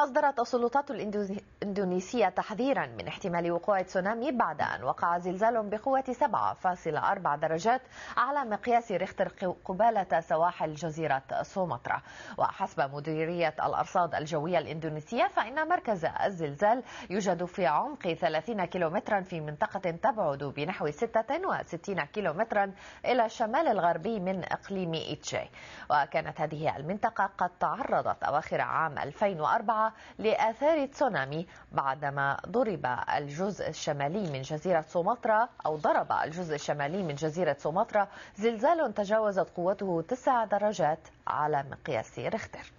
أصدرت السلطات الإندونيسية تحذيرا من احتمال وقوع تسونامي بعد أن وقع زلزال بقوة 7.4 درجات على مقياس ريختر قبالة سواحل جزيرة سومطرة وحسب مديرية الأرصاد الجوية الإندونيسية فإن مركز الزلزال يوجد في عمق 30 كيلومترا في منطقة تبعد بنحو 66 كيلومترا إلى الشمال الغربي من إقليم إيتشي وكانت هذه المنطقة قد تعرضت أواخر عام 2004 لآثار تسونامي بعدما ضرب الجزء الشمالي من جزيرة سومطرة أو ضرب الجزء الشمالي من جزيرة سومطرة زلزال تجاوزت قوته تسع درجات على مقياس ريختر